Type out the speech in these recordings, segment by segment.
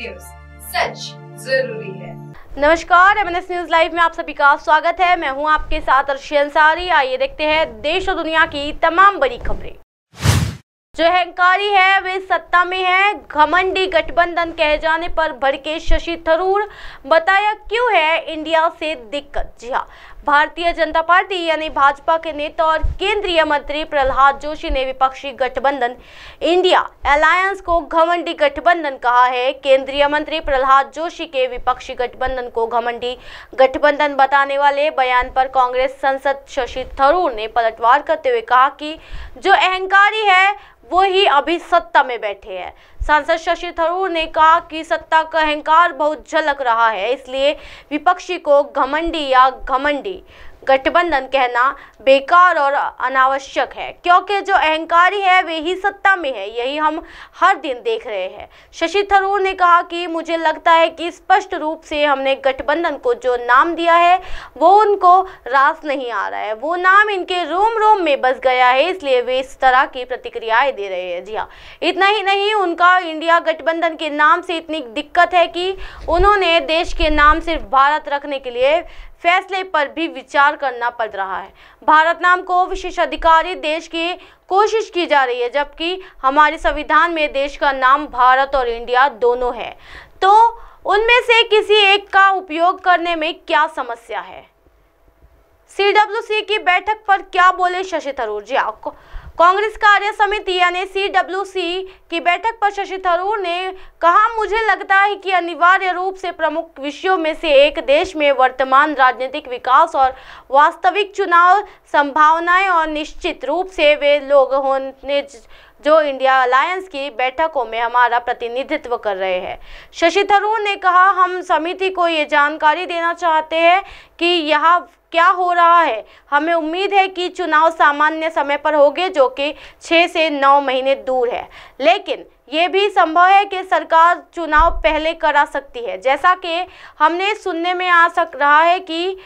news सच जरूरी है नमस्कार एम न्यूज लाइव में आप सभी का स्वागत है मैं हूं आपके साथ अर्शी अंसारी आइए देखते हैं देश और दुनिया की तमाम बड़ी खबरें जो अहंकारी है वे सत्ता में है घमंडी गठबंधन कह जाने पर भड़के शशि थरूर बताया क्यों है इंडिया से दिक्कत जी हाँ भारतीय जनता पार्टी यानी भाजपा के नेता और केंद्रीय मंत्री प्रहलाद जोशी ने विपक्षी गठबंधन इंडिया अलायंस को घमंडी गठबंधन कहा है केंद्रीय मंत्री प्रहलाद जोशी के विपक्षी गठबंधन को घमंडी गठबंधन बताने वाले बयान पर कांग्रेस संसद शशि थरूर ने पलटवार करते हुए कहा कि जो अहंकारी है वो ही अभी सत्ता में बैठे हैं सांसद शशि थरूर ने कहा कि सत्ता का अहंकार बहुत झलक रहा है इसलिए विपक्षी को घमंडी या घमंडी गठबंधन कहना बेकार और अनावश्यक है क्योंकि जो अहंकारी है वे ही सत्ता में है यही हम हर दिन देख रहे हैं शशि थरूर ने कहा कि मुझे लगता है कि स्पष्ट रूप से हमने गठबंधन को जो नाम दिया है वो उनको रास नहीं आ रहा है वो नाम इनके रोम रोम में बस गया है इसलिए वे इस तरह की प्रतिक्रियाएं दे रहे हैं जी हाँ इतना ही नहीं उनका इंडिया गठबंधन के नाम से इतनी दिक्कत है कि उन्होंने देश के नाम सिर्फ भारत रखने के लिए फैसले पर भी विचार करना पड़ रहा है भारत नाम को विशेषाधिकारी देश की कोशिश की जा रही है जबकि हमारे संविधान में देश का नाम भारत और इंडिया दोनों है तो उनमें से किसी एक का उपयोग करने में क्या समस्या है सीडब्ल्यूसी की बैठक पर क्या बोले शशि थरूर जी हाँ, कांग्रेस कार्य समिति यानी सीडब्ल्यूसी की बैठक पर शशि थरूर ने कहा मुझे लगता है कि अनिवार्य रूप से प्रमुख विषयों में से एक देश में वर्तमान राजनीतिक विकास और वास्तविक चुनाव संभावनाएं और निश्चित रूप से वे लोग होने जो इंडिया अलायंस की बैठकों में हमारा प्रतिनिधित्व कर रहे हैं शशि थरूर ने कहा हम समिति को ये जानकारी देना चाहते हैं कि यहाँ क्या हो रहा है हमें उम्मीद है कि चुनाव सामान्य समय पर होंगे जो कि छः से नौ महीने दूर है लेकिन ये भी संभव है कि सरकार चुनाव पहले करा सकती है जैसा कि हमने सुनने में आ सक रहा है कि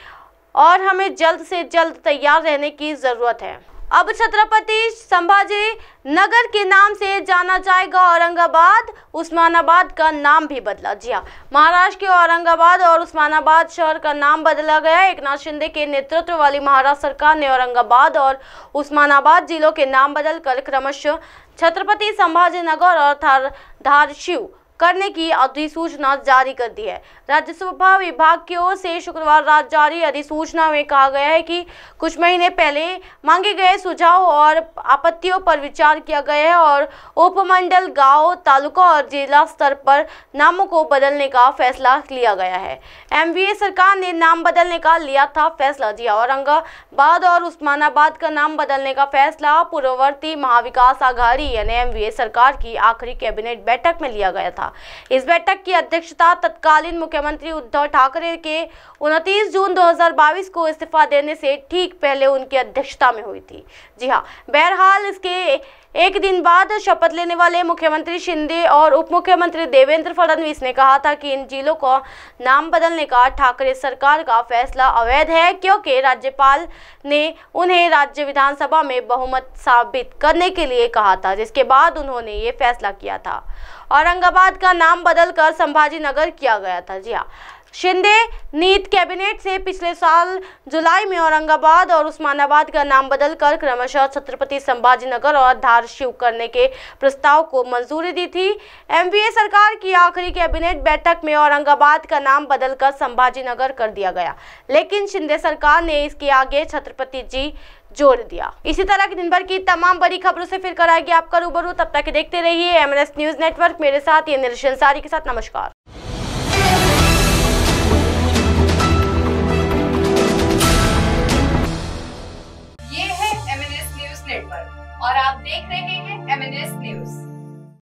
और हमें जल्द से जल्द तैयार रहने की ज़रूरत है अब छत्रपति संभाजी नगर के नाम से जाना जाएगा औरंगाबाद उस्मानाबाद का नाम भी बदला जी हाँ महाराष्ट्र के औरंगाबाद और उस्मानाबाद शहर का नाम बदला गया एक नाथ शिंदे के नेतृत्व वाली महाराष्ट्र सरकार ने औरंगाबाद और उस्मानाबाद जिलों के नाम बदलकर क्रमशः छत्रपति संभाजी नगर और धारशिव करने की अधिसूचना जारी कर दी है राज्यसभा विभाग की ओर से शुक्रवार रात जारी अधिसूचना में कहा गया है कि कुछ महीने पहले मांगे गए सुझाव और आपत्तियों पर विचार किया गया है और उपमंडल गांव तालुका और जिला स्तर पर नामों को बदलने का फैसला लिया गया है एम सरकार ने नाम बदलने का लिया था फैसला जी औरंगाबाद और उस्मानाबाद का नाम बदलने का फैसला पूर्ववर्ती महाविकास आघाड़ी यानी एम सरकार की आखिरी कैबिनेट बैठक में लिया गया था इस बैठक की अध्यक्षता तत्कालीन मुख्यमंत्री उद्धव ठाकरे के उनतीस जून 2022 को इस्तीफा देने से ठीक पहले उनकी अध्यक्षता में हुई थी जी हाँ बहरहाल इसके एक दिन बाद शपथ लेने वाले मुख्यमंत्री शिंदे और उप मुख्यमंत्री देवेंद्र फडणवीस ने कहा था कि इन जिलों को नाम बदलने का ठाकरे सरकार का फैसला अवैध है क्योंकि राज्यपाल ने उन्हें राज्य विधानसभा में बहुमत साबित करने के लिए कहा था जिसके बाद उन्होंने ये फैसला किया था औरंगाबाद का नाम बदलकर संभाजी नगर किया गया था जी हाँ शिंदे नीत कैबिनेट से पिछले साल जुलाई में औरंगाबाद और उस्मानाबाद का नाम बदलकर क्रमशः छत्रपति संभाजीनगर और धार शिव करने के प्रस्ताव को मंजूरी दी थी एमवीए सरकार की आखिरी कैबिनेट बैठक में औरंगाबाद का नाम बदलकर संभाजी नगर कर दिया गया लेकिन शिंदे सरकार ने इसके आगे छत्रपति जी जोड़ दिया इसी तरह की दिन भर की तमाम बड़ी खबरों से फिर कराएगी आपका रूबरू तब तक देखते रहिए एम न्यूज नेटवर्क मेरे साथ ये निरशन सारी के साथ नमस्कार